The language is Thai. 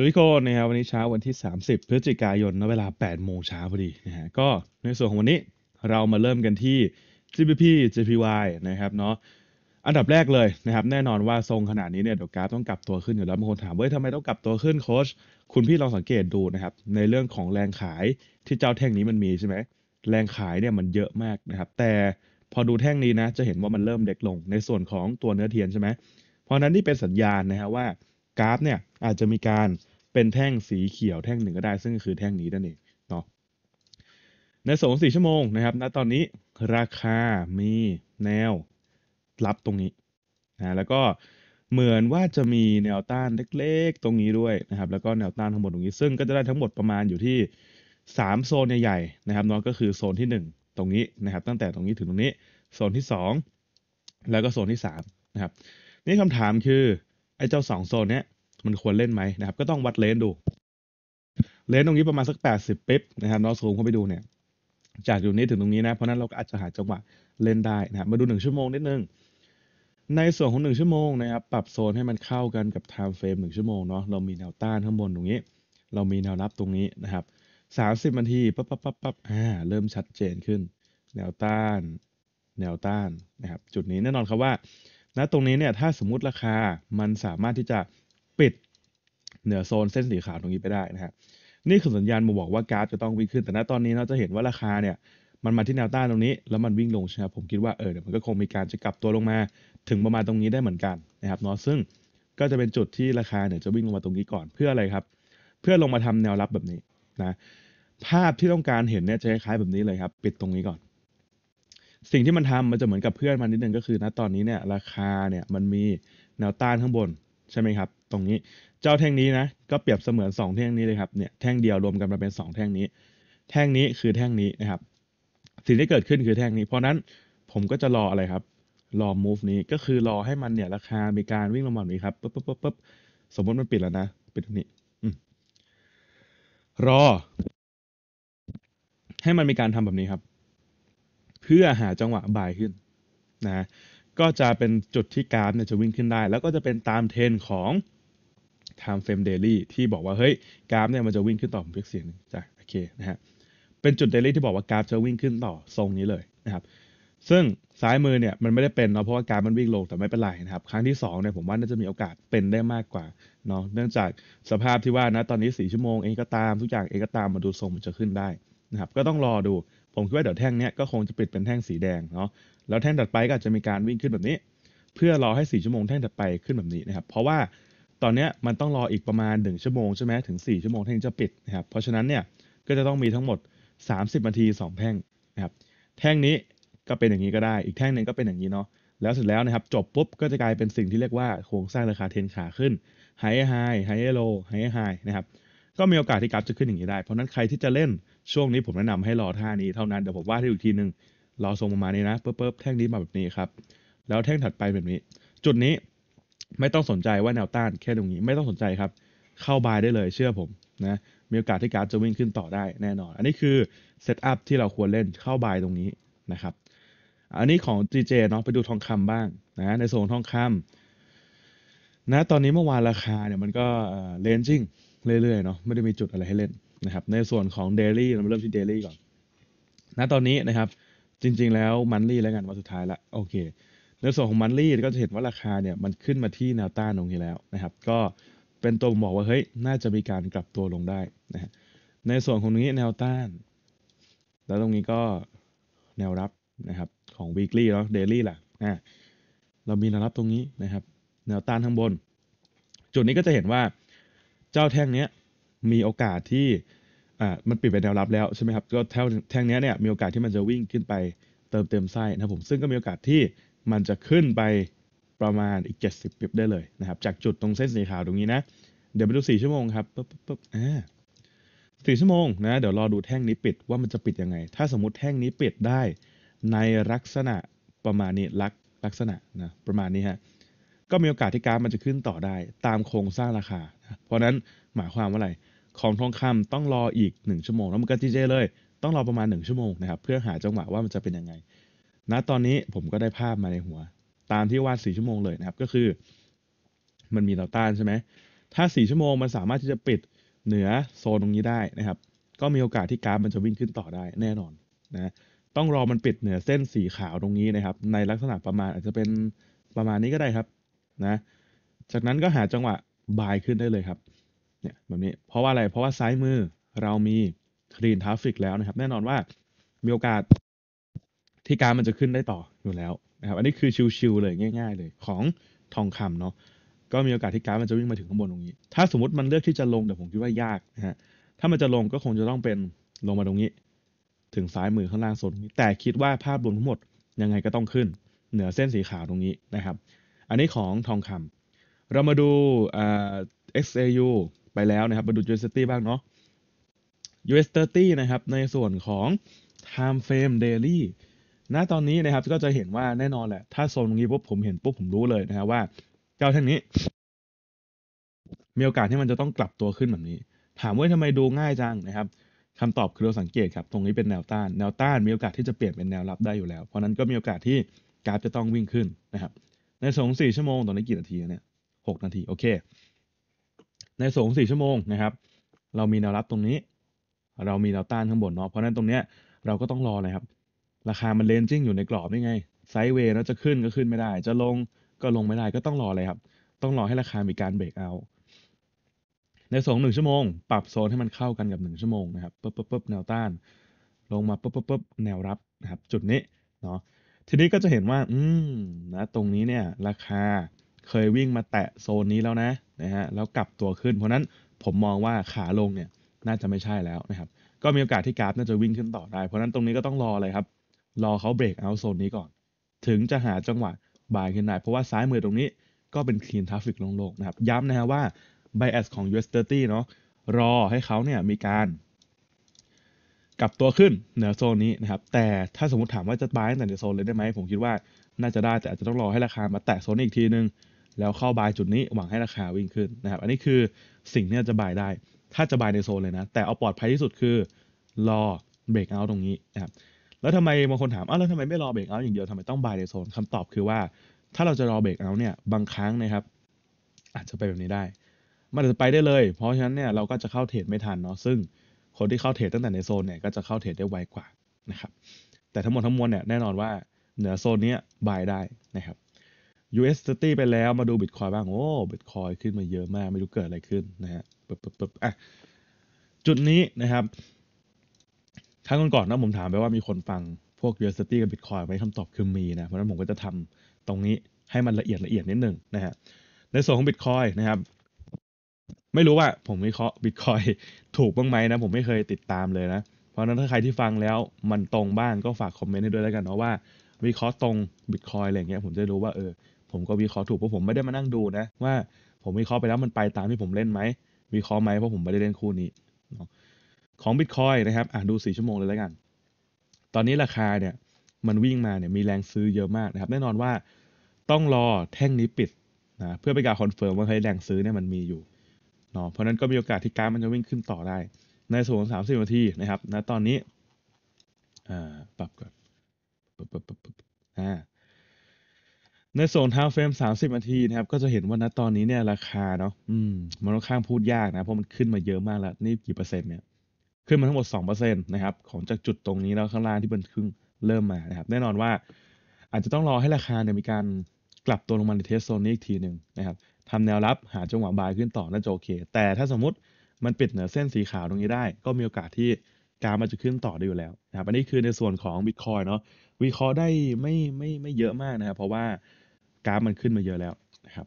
สวัสดีคนนะครับวันนี้เช้าวันที่ 30 พฤศจิกายนเวลา 8 โมงเช้าพอดีนะฮะ ก็ในส่วนของวันนี้เรามาเริ่มกันที่ g P p JPY นะครับเนาะ อันดับแรกเลยนะครับแน่นอนว่าทรงขนาดนี้เนี่ยเดี๋ยวกราฟต้องกลับตัวขึ้นอยู่แล้วบางคนถามว่าทำไมต้องกลับตัวขึ้นโค้ช คุณพี่ลองสังเกตดูนะครับในเรื่องของแรงขายที่เจ้าแท่งนี้มันมีใช่ไหมแรงขายเนี่ยมันเยอะมากนะครับแต่พอดูแท่งนี้นะ จะเห็นว่ามันเริ่มเด็กลง ในส่วนของตัวเนื้อเทียนใช่ไหมเพราะนั้นนี่เป็นสัญญาณนะครับว่ากราฟเนี่ยอาจจะมีการเป็นแท่งสีเขียวแท่งหนึ่งก็ได้ ซึ่งคือแท่งนี้นั่นเองเนาะในสองสี่ชั่วโมงนะครับ ณตอนนี้ราคามีแนว รับตรงนี้นะแล้วก็เหมือนว่าจะมีแนวต้านเล็กๆ ตรงนี้ด้วยนะครับแล้วก็แนวต้านทั้งหมดตรงนี้ซึ่งก็จะได้ทั้งหมดประมาณอยู่ที่3โซนใหญ่ๆนะครับเนาะก็คือโซนที่1ตรงนี้นะครับ ตั้งแต่ตรงนี้ถึงตรงนี้โซนที่2แล้วก็โซนที่ 3นะครับ นี่คำถามคือไอ้เจ้า2โซนเนี้ยมันควรเล่นไหมนะครับ ก็ต้องวัดเลนดูเลนตรงนี้ประมาณสักแปดปิ๊บนะครับ้องสูงเข้าไปดูเนี่ย จากอยู่นี้ถึงตรงนี้นะเพราะนั้นเราก็อาจจะหาจังหวะเล่นได้นะครับ มาดูงชั่วโมงนิดนึง ในส่วนของหนึ่งชั่วโมงนะครับปรับโซนให้มันเข้ากัน กับไทม์เฟรมหนึ่งชั่วโมงเนาะเรามีแนวต้านข้างบนตรงนี้ เรามีแนวรับตรงนี้นะครับสสามิบนาทีปั๊บปั๊บปั๊บปั๊บอ่าเริ่มชัดเจนขึ้น แนวต้าน แนวต้านนะครับ จุดนี้แน่นอนครับว่า ณตรงนี้เนี่ย ถ้าสมมุติราคามันสามารถที่จะปิดเหนือโซนเส้นสีขาวตรงนี้ไปได้นะฮะนี่คือสัญญาณมาบอกว่ากราฟจะต้องวิ่งขึ้นแต่ณตอนนี้เราจะเห็นว่าราคาเนี่ย มันมาที่แนวต้านตรงนี้ แล้วมันวิ่งลงใช่ไหมผมคิดว่าเออเดี๋ยวมันก็คงมีการจะกลับตัวลงมา ถึงประมาณตรงนี้ได้เหมือนกันนะครับเนาะซึ่งก็จะเป็นจุดที่ราคาเนี่ยจะวิ่งลงมาตรงนี้ก่อนเพื่ออะไรครับ เพื่อลงมาทำแนวรับแบบนี้นะภาพที่ต้องการเห็นเนี่ยจะคล้ายๆแบบนี้เลยครับ ปิดตรงนี้ก่อน สิ่งที่มันทำมันจะเหมือนกับเพื่อนมันนิดนึงก็คือณตอนนี้เนี่ยราคาเนี่ยมันมีแนวต้านข้างบนใช่ไหมครับตรงนี้เจ้าแท่งนี้นะก็เปรียบเสมือน2แท่งนี้เลยครับ เนี่ยแท่งเดียวรวมกันมาเป็น2แท่งนี้ แท่งนี้คือแท่งนี้นะครับ สิ่งที่เกิดขึ้นคือแท่งนี้ เพราะนั้นผมก็จะรออะไรครับรอ move นี้ก็คือรอให้มันเนี่ย ราคามีการวิ่งลงมาแบบนี้ครับปุ๊บปุ๊บปุ๊บปุ๊บสมมติมันปิดแล้วนะปิดตรงนี้รอ ให้มันมีการทำแบบนี้ครับ เพื่อหาจังหวะบ่ายขึ้น นะ ก็จะเป็นจุดที่กราฟเนี่ยจะวิ่งขึ้นได้ แล้วก็จะเป็นตามเทรนของ Time Frame Daily ที่บอกว่าเฮ้ยกราฟเนี่ยมันจะวิ่งขึ้นต่อผมเลืกเสียงจากโอเคนะฮะเป็นจุด Daily ที่บอกว่ากราฟจะวิ่งขึ้นต่อทรงนี้เลยนะครับซึ่งซ้ายมือเนี่ยมันไม่ได้เป็นเนาะเพราะว่าการมันวิ่งลงแต่ไม่เป็นไรนะครับครั้งที่2เนี่ยผมว่าน่าจะมีโอกาสเป็นได้มากกว่า เนาะเนื่องจากสภาพที่ว่านะตอนนี้4ชั่วโมงเองก็ตามทุกอย่างเองก็ตามมาดูทรงมันจะขึ้นได้นะครับก็ต้องรอดูผมคิดว่าเดี๋ยวแท่งเนี้ยก็คงจะปิดเป็นแท่งสีแดงเนาะแล้วแท่งถัดไปก็จจะมีการวิ่งขึ้นแบบนี้ เพื่อรอให้ 4 ชั่วโมงแท่งถัดไปขึ้นแบบนี้นะครับเพราะว่าตอนนี้มันต้องรออีกประมาณ1ชั่วโมงใช่ไหมถึง4ชั่วโมงถึงจะปิดนะครับเพราะฉะนั้นเนี่ยก็จะต้องมีทั้งหมด 30นาที 2แท่งนะครับแท่งนี้ก็เป็นอย่างนี้ก็ได้ อีกแท่งหนึ่งก็เป็นอย่างนี้เนาะแล้วเสร็จแล้วนะครับจบปุ๊บก็จะกลายเป็นสิ่งที่เรียกว่าโครงสร้างราคาเทนขาขึ้นไฮไฮไฮโลไฮไฮนะครับก็มีโอกาสที่กราฟจะขึ้นอย่างนี้ได้ เพราะนั้นใครที่จะเล่นช่วงนี้ผมแนะนำให้รอท่านี้เท่านั้นเดี๋ยวผมว่าให้อีกทีหนึ่งรอทรงประมาณนี้นะเพิ่มแท่งนี้มาแบบนี้ครับแล้วแท่งถัดไปแบบนี้ จุดนี้ไม่ต้องสนใจว่าแนวต้านแค่ตรงนี้ ไม่ต้องสนใจครับ เข้าบายได้เลยเชื่อผมนะ มีโอกาสที่การจะวิ่งขึ้นต่อได้แน่นอน อันนี้คือเซตอัพที่เราควรเล่นเข้าบายตรงนี้นะครับอันนี้ของ GJ เนาะไปดูทองคำบ้างนะ ในโซนทองคำนะตอนนี้เมื่อวานราคาเนี่ยมันก็เลนจิ้งเรื่อยๆเนาะไม่ได้มีจุดอะไรให้เล่นนะครับ ในส่วนของเดลี่เราเริ่มที่เดลี่ก่อนนะตอนนี้นะครับ จริง ๆ แล้วมันลี่แล้วกันวันสุดท้ายละโอเคในส่วนของมันลี่ก็จะเห็นว่าราคาเนี่ยมันขึ้นมาที่แนวต้านตรงนี้แล้วนะครับ ก็เป็นตัวบอกว่าเฮ้ยน่าจะมีการกลับตัวลงได้นะฮะในส่วนของนี้แนวต้าน แล้วตรงนี้ก็แนวรับนะครับของ weekly เนาะ daily ล่ะอ่าเรามีแนวรับตรงนี้นะครับ แนวต้านข้างบน จุดนี้ก็จะเห็นว่าเจ้าแท่งเนี้ยมีโอกาสที่อ่ามันปิดไปแนวรับแล้วใช่ไหมครับก็แท่งแท่งนี้เนี่ย มีโอกาสที่มันจะวิ่งขึ้นไปเติมเต็มไส้นะผมซึ่งก็มีโอกาสที่มันจะขึ้นไปประมาณอีก 70ปิบได้เลยนะครับ จากจุดตรงเส้นสีขาวตรงนี้นะเดี๋ยวไปดู 4 ชั่วโมงครับปุ๊บปุ๊บปุ๊บอ่าสี่ชั่วโมงนะ เดี๋ยวรอดูแท่งนี้ปิดว่ามันจะปิดยังไง ถ้าสมมติแท่งนี้ปิดได้ในลักษณะประมาณนี้ลักลักษณะนะประมาณนี้ฮะก็มีโอกาสที่การมันจะขึ้นต่อได้ตามโครงสร้างราคานะเพราะนั้นหมายความว่าอะไรของทองคำต้องรออีก 1 ชั่วโมงแล้วมันก็จีเจเลย ต้องรอประมาณ1ชั่วโมงนะครับเพื่อหาจังหวะว่ามันจะเป็นยังไงณตอนนี้ผมก็ได้ภาพมาในหัว ตามที่วาดสี่ชั่วโมงเลยนะครับ ก็คือ มันมีเตาต้านใช่ไหมถ้าสี่ชั่วโมงมันสามารถที่จะปิดเหนือโซนตรงนี้ได้นะครับ ก็มีโอกาสที่กราฟมันจะวิ่งขึ้นต่อได้ แน่นอนนะต้องรอมันปิดเหนือเส้นสีขาวตรงนี้นะครับ ในลักษณะประมาณอาจจะเป็นประมาณนี้ก็ได้ครับนะ จากนั้นก็หาจังหวะบายขึ้นได้เลยครับเนี่ยแบบนี้เพราะว่าอะไรเพราะว่าซ้ายมือเรามีคลีนทราฟิกแล้วนะครับ แน่นอนว่ามีโอกาสที่การมันจะขึ้นได้ต่ออยู่แล้วนะครับ อันนี้คือชิวๆเลยง่ายๆเลย ของทองคำเนาะ ก็มีโอกาสที่การมันจะวิ่งมาถึงข้างบนตรงนี้ ถ้าสมมติมันเลือกที่จะลงแต่ผมคิดว่ายากนะฮะ ถ้ามันจะลงก็คงจะต้องเป็นลงมาตรงนี้ ถึงซ้ายมือข้างล่างโซนนี้ แต่คิดว่าภาพรวมทั้งหมดยังไงก็ต้องขึ้น เหนือเส้นสีขาวตรงนี้นะครับ อันนี้ของทองคำเรามาดูเอ่อ XAU ไปแล้วนะครับมาดู US 30บ้างเนาะ US 30นะครับ ในส่วนของ Time Frame Daily ณตอนนี้นะครับก็จะเห็นว่าแน่นอนแหละถ้าโซนตรงนี้ปุ๊บผมเห็นปุ๊บผมรู้เลยนะครับว่าเจ้าท่านนี้มีโอกาสที่มันจะต้องกลับตัวขึ้นแบบนี้ ถามว่าทำไมดูง่ายจังนะครับ คำตอบคือเราสังเกตครับตรงนี้เป็นแนวต้านแนวต้านมีโอกาสที่จะเปลี่ยนเป็นแนวรับได้อยู่แล้ว เพราะนั้นก็มีโอกาสที่กราฟจะต้องวิ่งขึ้นนะครับ ในสองสี่ชั่วโมงตอนนี้กี่นาทีเนี่ยหกนาทีโอเค ในสองสี่ชั่วโมงนะครับ เรามีแนวรับตรงนี้ เรามีแนวต้านข้างบนเนาะเพราะนั้นตรงเนี้ยเราก็ต้องรอเลยครับราคามันเลนจิ้งอยู่ในกรอบนี่ไง ไซด์เวย์แล้วจะขึ้นก็ขึ้นไม่ได้ จะลงก็ลงไม่ได้ก็ต้องรอเลยครับ ต้องรอให้ราคามีการเบรกเอา ในสองหนึ่งชั่วโมง ปรับโซนให้มันเข้ากันกับหนึ่งชั่วโมงนะครับปุ๊บปุ๊บปุ๊บแนวต้าน ลงมาปุ๊บปุ๊บปุ๊บแนวรับนะครับจุดนี้เนาะทีนี้ก็จะเห็นว่า อืมนะตรงนี้เนี่ย ราคาเคยวิ่งมาแตะโซนนี้แล้วนะนะฮะแล้วกลับตัวขึ้น เพราะนั้นผมมองว่าขาลงเนี่ย น่าจะไม่ใช่แล้วนะครับก็มีโอกาสที่กราฟน่าจะวิ่งขึ้นต่อได้ เพราะนั้นตรงนี้ก็ต้องรอเลยครับรอเขาเบรกเอาโซนนี้ก่อน ถึงจะหาจังหวะบายขึ้นได้เพราะว่าซ้ายมือตรงนี้ก็เป็นคลีนทราฟิกลงโลกนะครับ ย้ำนะฮะว่า bias ของ US30 เนาะรอให้เขาเนี่ยมีการ กลับตัวขึ้นเหนือโซนนี้นะครับแต่ถ้าสมมติถามว่าจะบายตั้งแต่นโซนเลยได้ไหม ผมคิดว่าน่าจะได้แต่อาจจะต้องรอให้ราคามาแตะโซนอีกทีนึง แล้วเข้าบายจุดนี้หวังให้ราคาวิ่งขึ้นนะครับ อันนี้คือสิ่งที่จะบายได้ ถ้าจะบายในโซนเลยนะ แต่เอาปลอดภัยที่สุดคือรอเบรกเอาตรงนี้นะครับแล้วทำไมบางคนถามอ้าวแล้วทำไมไม่รอเบรกเอาอย่างเดียว ทำไมต้องบายในโซนคำตอบคือว่า ถ้าเราจะรอเบรกเอาเนี่ย บางครั้งนะครับ อาจจะไปแบบนี้ได้ มันจจะไปได้เลย เพราะฉะนั้นเนี่ย เราก็จะเข้าเทรดไม่ทันเนาะ ซึ่งคนที่เข้าเทรดตั้งแต่ในโซนเนี่ย ก็จะเข้าเทรดได้ไวกว่านะครับ แต่ทั้งหมดทั้งมวลเนี่ย แน่นอนว่าเหนือโซนนี้บายได้นะครับ US 30ไปแล้วมาดู Bitcoin บ้าง โอ้ Bitcoin ขึ้นมาเยอะมาก ไม่รู้เกิดอะไรขึ้นนะฮะปึ๊บปึ๊บปึ๊บอ่ะจุดนี้นะครับครั้งก่อนๆนะผมถามไปว่ามีคนฟัง พวก u n i v e r s i t กับ Bitcoin ไหมคำตอบคือมีนะ เพราะนั้นผมก็จะทำตรงนี้ให้มันละเอียดละเอียดนิดหนึ่งนะฮะในส่วนของ Bitcoin นะครับ ไม่รู้ว่า ผมวิเคราะห์ Bitcoin ถูกบ้างไหมนะผมไม่เคยติดตามเลยนะ เพราะนั้นถ้าใครที่ฟังแล้ว มันตรงบ้างก็ฝากคอมเมนต์ให้ด้วยแล้วกันเนาะว่าวิเคราะห์ตรง Bitcoin อะไรเงี้ยผมจะรู้ว่าเออผมก็วิเคราะห์ถูกเพราะผมไม่ได้มานั่งดู นะ ว่าผมวิเคราะห์ไปแล้วมันไปตามที่ผมเล่นไหมวิเคราะห์ไหมเพราะผมไม่ได้เล่นคู่นี้เนาะของ Bitcoin นะครับ อ่ะดู 4 ชั่วโมงเลยแล้วกัน ตอนนี้ราคาเนี่ย มันวิ่งมาเนี่ยมีแรงซื้อเยอะมากนะครับ แน่นอนว่าต้องรอแท่งนี้ปิดนะเพื่อเป็นการคอนเฟิร์มว่าเฮ้ยแรงซื้อเนี่ยมันมีอยู่เนาะเพราะนั้นก็มีโอกาสที่กรารมันจะวิ่งขึ้นต่อได้ ในส่วนสามสิบนาทีนะครับนะตอนนี้อ่าปรับก่อนปรับปับปับอ่าในโซนท้าเฟรมสามสิบนาทีนะครับ ก็จะเห็นว่าณตอนนี้เนี่ย ราคาเนาะอืม มันค่อนข้างพูดยากนะเพราะมันขึ้นมาเยอะมากแล้วนี่กี่เปอร์เซ็นต์เนี่ยขึ้นมาทั้งหมด 2%นะครับ ของจากจุดตรงนี้แล้วข้างล่างที่มันครึ่งเริ่มมานะครับ แน่นอนว่า อาจจะต้องรอให้ราคาเนี่ยมีการกลับตัวลงมาในเทสโซนนี้อีกทีหนึ่งนะครับทำแนวรับหาจังหวะบายขึ้นต่อน่าจะโอเค แต่ถ้าสมมติมันปิดเหนือเส้นสีขาวตรงนี้ได้ ก็มีโอกาสที่กราฟมันจะขึ้นต่อได้อยู่แล้วนะครับ อันนี้คือในส่วนของ Bitcoin เนาะวิเคราะห์ได้ไม่ไม่ไม่เยอะมากนะครับ เพราะว่ากราฟมันขึ้นมาเยอะแล้วนะครับ